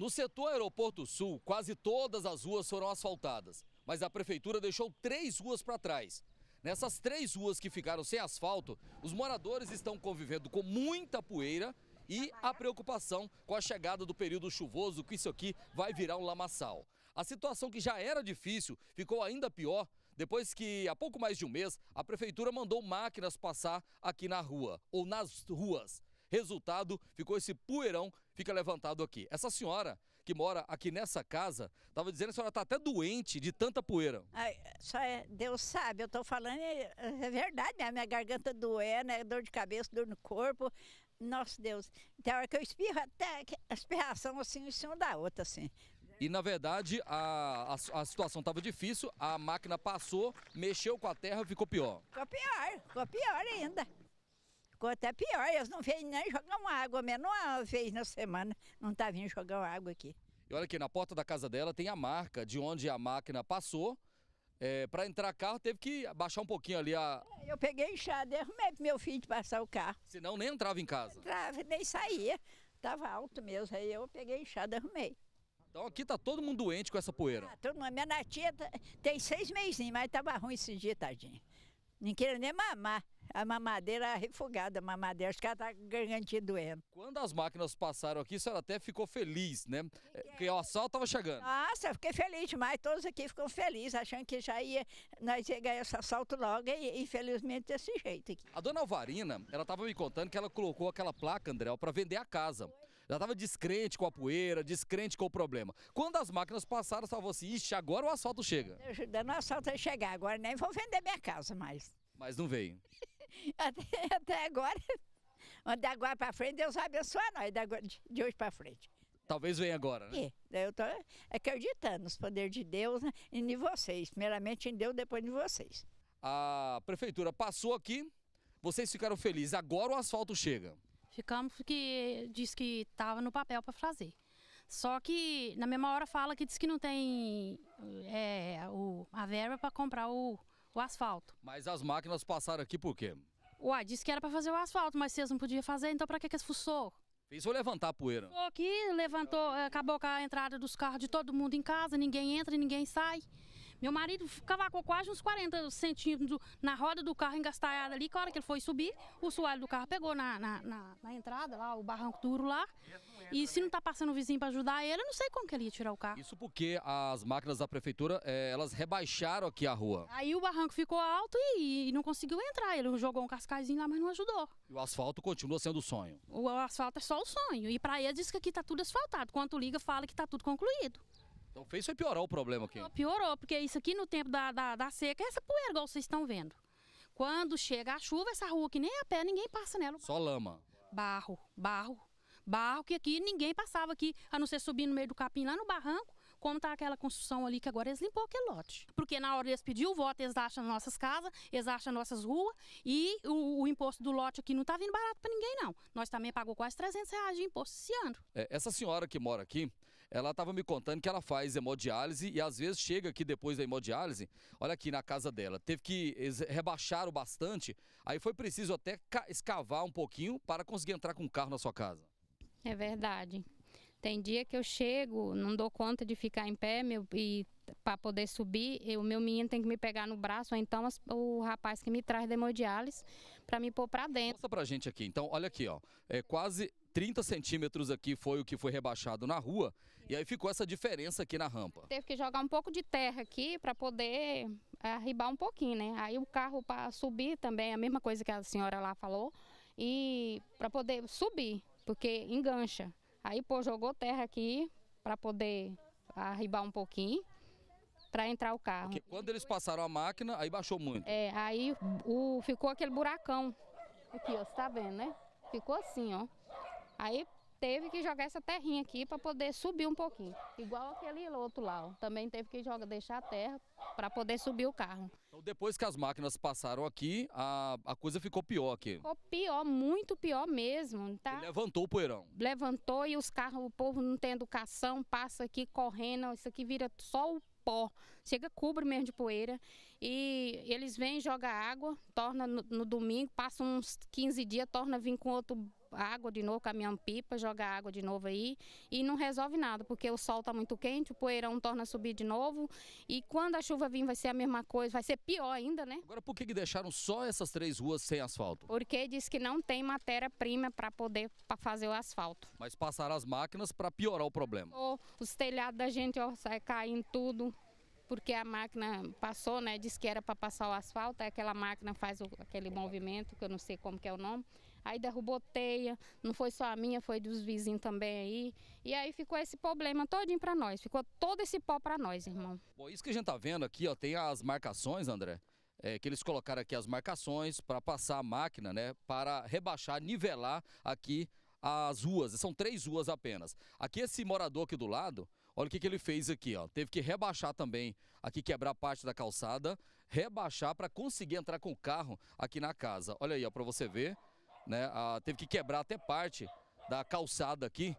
No setor Aeroporto Sul, quase todas as ruas foram asfaltadas, mas a prefeitura deixou três ruas para trás. Nessas três ruas que ficaram sem asfalto, os moradores estão convivendo com muita poeira e a preocupação com a chegada do período chuvoso, que isso aqui vai virar um lamaçal. A situação que já era difícil ficou ainda pior depois que, há pouco mais de um mês, a prefeitura mandou máquinas passar aqui na rua, ou nas ruas. Resultado, ficou esse poeirão fica levantado aqui. Essa senhora que mora aqui nessa casa, estava dizendo que a senhora está até doente de tanta poeira. Ai, só é, Deus sabe, eu estou falando, é, é, verdade, né? minha garganta doé né? dor de cabeça, dor no corpo. Nossa Deus, tem hora que eu espirro até a espirração assim em cima da outra, assim. E na verdade a, a, a situação estava difícil, a máquina passou, mexeu com a terra e ficou pior. Ficou pior, ficou pior ainda ficou até pior. elas não vêm nem jogar uma água, menos é uma vez na semana não tá vindo jogar uma água aqui. E olha aqui, na porta da casa dela tem a marca de onde a máquina passou. É, para entrar carro teve que baixar um pouquinho ali a. Eu peguei enxada e arrumei pro meu filho de passar o carro. Senão nem entrava em casa. Entrava, nem saía. Tava alto mesmo. Aí eu peguei enxada e arrumei. Então aqui tá todo mundo doente com essa poeira. Ah, todo mundo. É, Minha natinha tem seis meses, mas tava ruim esse dia, tadinho. Não queria nem mamar a mamadeira refogada, a mamadeira, acho que ela está gargantinha doendo. Quando as máquinas passaram aqui, a senhora até ficou feliz, né? É, porque o assalto estava chegando. Nossa, eu fiquei feliz demais, todos aqui ficam felizes, achando que já ia, nós ia ganhar esse assalto logo e infelizmente desse jeito aqui. A dona Alvarina, ela estava me contando que ela colocou aquela placa, André, para vender a casa. Ela estava descrente com a poeira, descrente com o problema. Quando as máquinas passaram, ela falou assim, ixi, agora o assalto chega. Ajudando o assalto a chegar, agora nem vou vender minha casa mais. Mas não veio. até, até agora, de agora para frente, Deus vai abençoar nós, de hoje para frente. Talvez venha agora, né? É, eu estou acreditando nos poderes de Deus né, e de vocês. Primeiramente em Deus, depois de vocês. A prefeitura passou aqui, vocês ficaram felizes. Agora o asfalto chega. Ficamos porque disse que estava no papel para fazer. Só que na mesma hora fala que diz que não tem é, o, a verba para comprar o, o asfalto. Mas as máquinas passaram aqui por quê? Uai, disse que era para fazer o asfalto, mas vocês não podiam fazer, então para que que fuçou? Fez ou levantar a poeira? Ficou aqui, levantou, acabou com a entrada dos carros de todo mundo em casa, ninguém entra, ninguém sai. Meu marido cavacou quase uns 40 centímetros na roda do carro engastalhada ali, que a hora que ele foi subir, o soalho do carro pegou na, na, na, na entrada, lá, o barranco duro lá. E se não está passando o vizinho para ajudar ele, eu não sei como que ele ia tirar o carro. Isso porque as máquinas da prefeitura, é, elas rebaixaram aqui a rua. Aí o barranco ficou alto e, e não conseguiu entrar. Ele jogou um cascaizinho lá, mas não ajudou. E o asfalto continua sendo o sonho? O asfalto é só o sonho. E para ele diz que aqui está tudo asfaltado. Quanto liga, fala que está tudo concluído. Então fez foi piorar o problema aqui. Não, piorou, porque isso aqui no tempo da, da, da seca essa poeira, igual vocês estão vendo. Quando chega a chuva, essa rua que nem a pé, ninguém passa nela. Só lama. Barro, barro. Barro que aqui ninguém passava aqui, a não ser subir no meio do capim lá no barranco, como tá aquela construção ali que agora eles limpou aquele lote. Porque na hora eles pediram o voto, eles acham nossas casas, eles acham nossas ruas e o, o imposto do lote aqui não está vindo barato para ninguém não. Nós também pagamos quase 300 reais de imposto esse ano. É, essa senhora que mora aqui, ela estava me contando que ela faz hemodiálise e às vezes chega aqui depois da hemodiálise, olha aqui na casa dela, teve que rebaixar o bastante, aí foi preciso até escavar um pouquinho para conseguir entrar com o carro na sua casa. É verdade. Tem dia que eu chego, não dou conta de ficar em pé meu, e para poder subir, o meu menino tem que me pegar no braço, ou então as, o rapaz que me traz da hemodiálise para me pôr para dentro. Mostra para gente aqui. Então, olha aqui, ó. É quase 30 centímetros aqui foi o que foi rebaixado na rua e aí ficou essa diferença aqui na rampa. Teve que jogar um pouco de terra aqui para poder é, arribar um pouquinho, né? Aí o carro para subir também, a mesma coisa que a senhora lá falou, e para poder subir, porque engancha. Aí pô, jogou terra aqui para poder arribar um pouquinho para entrar o carro. Porque quando eles passaram a máquina, aí baixou muito. É, aí o, ficou aquele buracão. Aqui, ó, você tá vendo, né? Ficou assim, ó. Aí teve que jogar essa terrinha aqui para poder subir um pouquinho. Igual aquele outro lá, ó. também teve que jogar, deixar a terra para poder subir o carro. Então depois que as máquinas passaram aqui, a, a coisa ficou pior aqui? Ficou pior, muito pior mesmo. Tá? levantou o poeirão? Levantou e os carros, o povo não tem educação, passa aqui correndo, isso aqui vira só o pó, chega cobre mesmo de poeira e eles vêm, jogam água, torna no, no domingo, passa uns 15 dias, torna vir com outro água de novo, caminhão pipa, joga água de novo aí e não resolve nada, porque o sol está muito quente, o poeirão torna a subir de novo e quando a chuva vir vai ser a mesma coisa, vai ser pior ainda, né? Agora, por que, que deixaram só essas três ruas sem asfalto? Porque diz que não tem matéria-prima para poder pra fazer o asfalto. Mas passaram as máquinas para piorar o problema? Os telhados da gente ó, sai caindo tudo porque a máquina passou, né? Diz que era para passar o asfalto, aí é aquela máquina faz o, aquele movimento, que eu não sei como que é o nome aí derrubou teia, não foi só a minha, foi dos vizinhos também aí. E aí ficou esse problema todinho para nós, ficou todo esse pó para nós, irmão. Bom, isso que a gente tá vendo aqui, ó, tem as marcações, André. É, que eles colocaram aqui as marcações para passar a máquina, né, para rebaixar, nivelar aqui as ruas, são três ruas apenas. Aqui esse morador aqui do lado, olha o que, que ele fez aqui, ó. Teve que rebaixar também, aqui quebrar parte da calçada, rebaixar para conseguir entrar com o carro aqui na casa. Olha aí, ó, para você ver né? A, ah, teve que quebrar até parte da calçada aqui.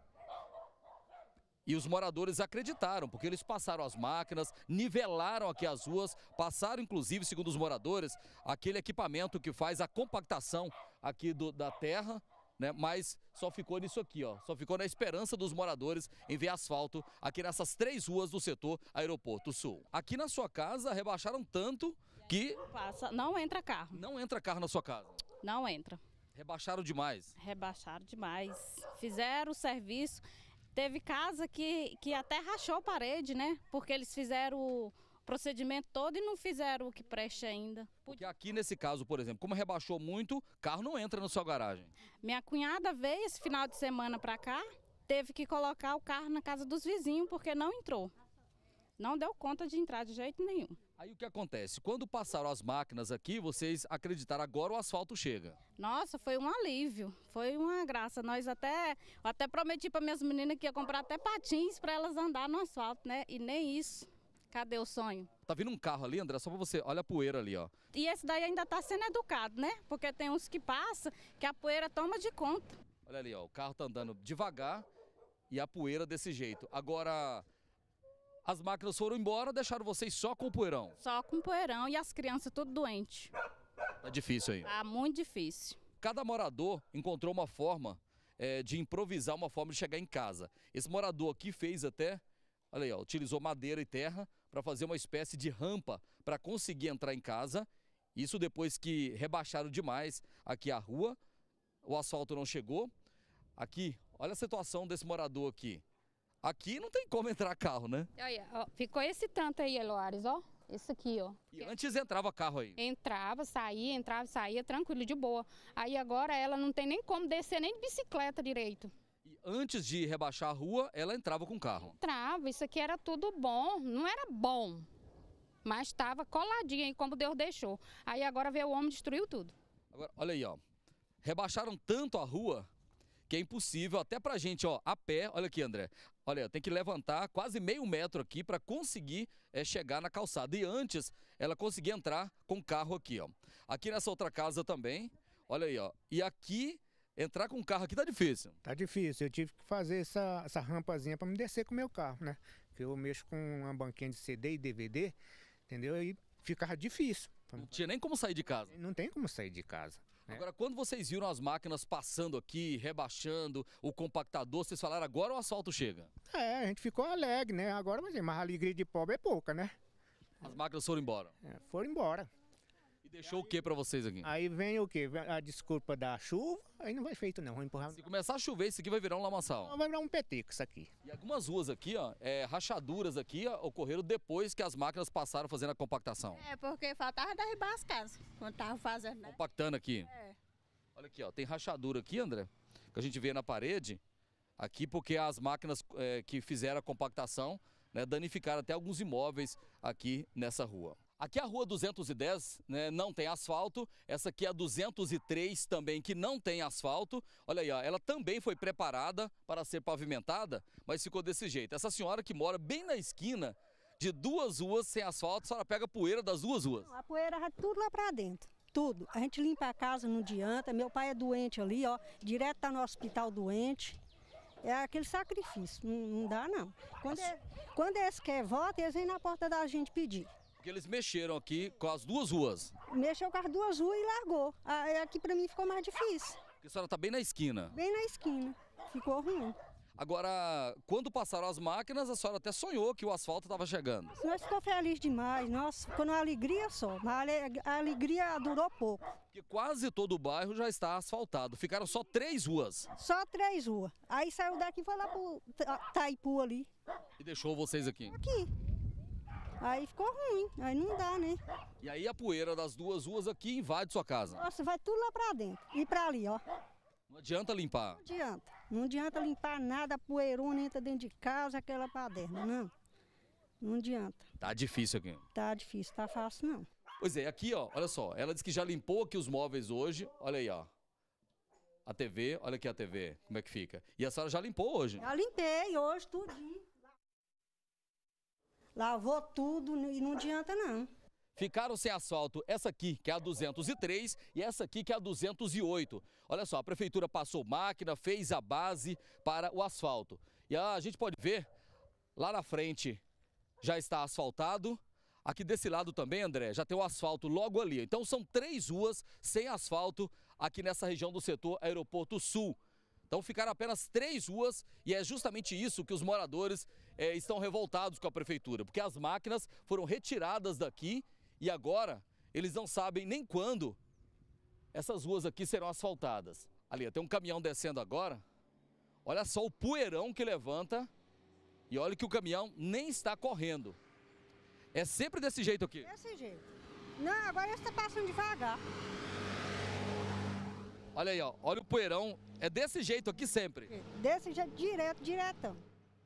E os moradores acreditaram, porque eles passaram as máquinas, nivelaram aqui as ruas, passaram, inclusive, segundo os moradores, aquele equipamento que faz a compactação aqui do, da terra, né? Mas só ficou nisso aqui, ó. Só ficou na esperança dos moradores em ver asfalto aqui nessas três ruas do setor Aeroporto Sul. Aqui na sua casa rebaixaram tanto que. Passa, não entra carro. Não entra carro na sua casa. Não entra. Rebaixaram demais. Rebaixaram demais. Fizeram o serviço. Teve casa que, que até rachou a parede, né? Porque eles fizeram o procedimento todo e não fizeram o que preste ainda. Porque aqui nesse caso, por exemplo, como rebaixou muito, carro não entra na sua garagem. Minha cunhada veio esse final de semana para cá, teve que colocar o carro na casa dos vizinhos porque não entrou. Não deu conta de entrar de jeito nenhum. Aí o que acontece? Quando passaram as máquinas aqui, vocês acreditaram agora o asfalto chega? Nossa, foi um alívio, foi uma graça. Nós até, até prometi para minhas meninas que ia comprar até patins para elas andar no asfalto, né? E nem isso. Cadê o sonho? Tá vindo um carro ali, André, só pra você. Olha a poeira ali, ó. E esse daí ainda tá sendo educado, né? Porque tem uns que passam que a poeira toma de conta. Olha ali, ó. O carro tá andando devagar e a poeira desse jeito. Agora, as máquinas foram embora, deixaram vocês só com o poeirão. Só com o poeirão e as crianças tudo doente. Tá difícil aí. Tá muito difícil. Cada morador encontrou uma forma é, de improvisar, uma forma de chegar em casa. Esse morador aqui fez até, olha aí, ó, utilizou madeira e terra para fazer uma espécie de rampa para conseguir entrar em casa. Isso depois que rebaixaram demais aqui a rua, o asfalto não chegou. Aqui, olha a situação desse morador aqui. Aqui não tem como entrar carro, né? Olha, ó, ficou esse tanto aí, Eloares, ó. Isso aqui, ó. E antes entrava carro aí? Entrava, saía, entrava, saía, tranquilo, de boa. Aí agora ela não tem nem como descer nem de bicicleta direito. E antes de rebaixar a rua, ela entrava com carro? Entrava, isso aqui era tudo bom. Não era bom, mas estava coladinho aí, como Deus deixou. Aí agora veio o homem e destruiu tudo. Agora, olha aí, ó. Rebaixaram tanto a rua que é impossível, até pra gente, ó, a pé, olha aqui, André. Olha, tem que levantar quase meio metro aqui para conseguir é, chegar na calçada. E antes, ela conseguia entrar com o carro aqui, ó. Aqui nessa outra casa também, olha aí, ó. E aqui, entrar com o carro aqui tá difícil. Tá difícil. Eu tive que fazer essa, essa rampazinha para me descer com o meu carro, né? Porque eu mexo com uma banquinha de CD e DVD, entendeu? E ficava difícil. Não tinha nem como sair de casa. Não tem como sair de casa. Né? Agora, quando vocês viram as máquinas passando aqui, rebaixando o compactador, vocês falaram agora o asfalto chega? É, a gente ficou alegre, né? Agora, mas, assim, mas a alegria de pobre é pouca, né? As máquinas foram embora? É, foram embora deixou aí, o que para vocês aqui? Aí vem o que? A desculpa da chuva, aí não vai feito não, vou empurrar. Se começar a chover, isso aqui vai virar um lamaçal. Não, vai virar um peteco isso aqui. E algumas ruas aqui, ó, é, rachaduras aqui ó, ocorreram depois que as máquinas passaram fazendo a compactação. É, porque faltava derribar as casas quando tava fazendo, né? Compactando aqui. É. Olha aqui, ó, tem rachadura aqui, André, que a gente vê na parede, aqui porque as máquinas é, que fizeram a compactação né, danificaram até alguns imóveis aqui nessa rua. Aqui é a rua 210 né, não tem asfalto, essa aqui é a 203 também que não tem asfalto. Olha aí, ó, ela também foi preparada para ser pavimentada, mas ficou desse jeito. Essa senhora que mora bem na esquina de duas ruas sem asfalto, a senhora pega a poeira das duas ruas. Não, a poeira vai tudo lá para dentro, tudo. A gente limpa a casa, não adianta. Meu pai é doente ali, ó, direto tá no hospital doente. É aquele sacrifício, não, não dá não. Quando, é, quando eles é querem voto, eles vêm na porta da gente pedir. Porque eles mexeram aqui com as duas ruas. Mexeu com as duas ruas e largou. Ah, é, aqui para mim ficou mais difícil. Porque a senhora está bem na esquina. Bem na esquina. Ficou ruim. Agora, quando passaram as máquinas, a senhora até sonhou que o asfalto estava chegando. Nós ficamos felizes demais, nossa, foi uma alegria só, mas a alegria durou pouco. Porque quase todo o bairro já está asfaltado, ficaram só três ruas. Só três ruas. Aí saiu daqui e foi lá para Taipu ali. E deixou vocês aqui? Aqui. Aí ficou ruim, aí não dá, né? E aí a poeira das duas ruas aqui invade sua casa? Nossa, vai tudo lá pra dentro e pra ali, ó. Não adianta limpar? Não adianta. Não adianta limpar nada, a poeirona entra dentro de casa, aquela paderna, não. Não adianta. Tá difícil aqui. Tá difícil, tá fácil não. Pois é, aqui, ó, olha só, ela disse que já limpou aqui os móveis hoje, olha aí, ó. A TV, olha aqui a TV, como é que fica. E a senhora já limpou hoje? Já limpei hoje, tudinho. Lavou tudo e não adianta não. Ficaram sem asfalto essa aqui, que é a 203, e essa aqui, que é a 208. Olha só, a prefeitura passou máquina, fez a base para o asfalto. E a gente pode ver, lá na frente já está asfaltado, Aqui desse lado também, André, já tem o asfalto logo ali. Então são três ruas sem asfalto aqui nessa região do setor Aeroporto Sul. Então ficaram apenas três ruas e é justamente isso que os moradores é, estão revoltados com a prefeitura, porque as máquinas foram retiradas daqui e agora eles não sabem nem quando essas ruas aqui serão asfaltadas. Ali, tem um caminhão descendo agora. Olha só o poeirão que levanta e olha que o caminhão nem está correndo. É sempre desse jeito aqui? Desse jeito. Não, agora eles estão tá passando devagar. Olha aí, ó. olha o poeirão. É desse jeito aqui sempre? Desse jeito, direto, direto.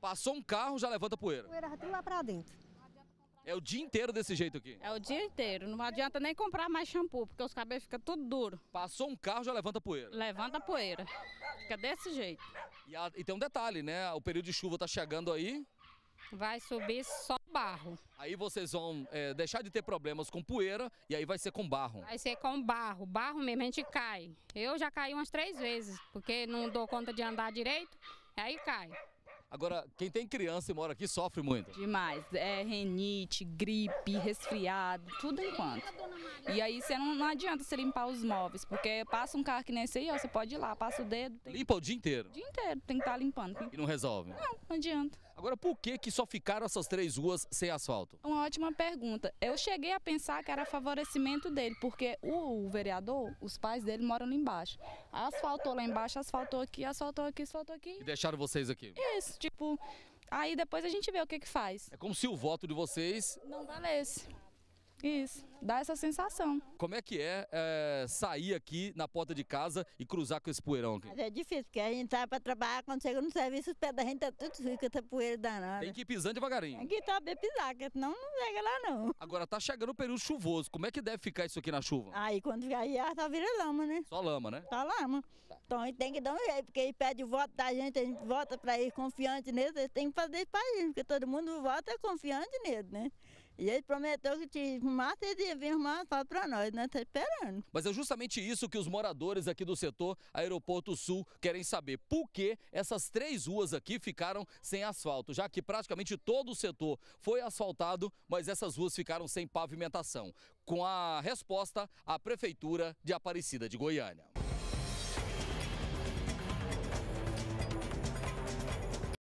Passou um carro, já levanta poeira. Poeira tudo lá pra dentro. É o dia inteiro desse jeito aqui? É o dia inteiro. Não adianta nem comprar mais shampoo, porque os cabelos ficam tudo duro. Passou um carro, já levanta poeira. Levanta poeira. Fica desse jeito. E, a, e, tem um detalhe, né? O período de chuva tá chegando aí. Vai subir só barro. Aí vocês vão é, deixar de ter problemas com poeira e aí vai ser com barro. Vai ser com barro. Barro mesmo, a gente cai. Eu já caí umas três vezes, porque não dou conta de andar direito, aí cai. Agora, quem tem criança e mora aqui sofre muito. Demais. É renite, gripe, resfriado, tudo enquanto. E aí você não, não adianta você limpar os móveis, porque passa um carro que nem esse aí, ó, você pode ir lá, passa o dedo. Tem... Limpa o dia inteiro? O dia inteiro, tem que estar tá limpando. E não resolve? Não, não adianta. Agora, por que, que só ficaram essas três ruas sem asfalto? Uma ótima pergunta. Eu cheguei a pensar que era favorecimento dele, porque o vereador, os pais dele moram lá embaixo. Asfaltou lá embaixo, asfaltou aqui, asfaltou aqui, asfaltou aqui. E deixaram vocês aqui? Isso, tipo, aí depois a gente vê o que que faz. É como se o voto de vocês... Não valesse. Isso, dá essa sensação. Como é que é, é, sair aqui na porta de casa e cruzar com esse poeirão aqui? Mas é difícil, porque a gente sai tá para trabalhar, quando chega no serviço, os pés da gente tá tudo fica essa poeira danada. Tem que ir pisando devagarinho. Tem que saber pisar, porque senão não chega lá não. Agora, tá chegando o período chuvoso, como é que deve ficar isso aqui na chuva? Aí, quando ficar aí, ela vira lama, né? Só lama, né? Só lama. Tá. Então a gente tem que dar um jeito, porque aí pede o voto da gente, a gente vota para ir confiante nele, Tem que fazer para gente, porque todo mundo vota confiante nele, né? E ele prometeu que te e mais de vir matar para nós, né? Tá esperando. Mas é justamente isso que os moradores aqui do setor Aeroporto Sul querem saber. Por que essas três ruas aqui ficaram sem asfalto? Já que praticamente todo o setor foi asfaltado, mas essas ruas ficaram sem pavimentação. Com a resposta, a Prefeitura de Aparecida de Goiânia.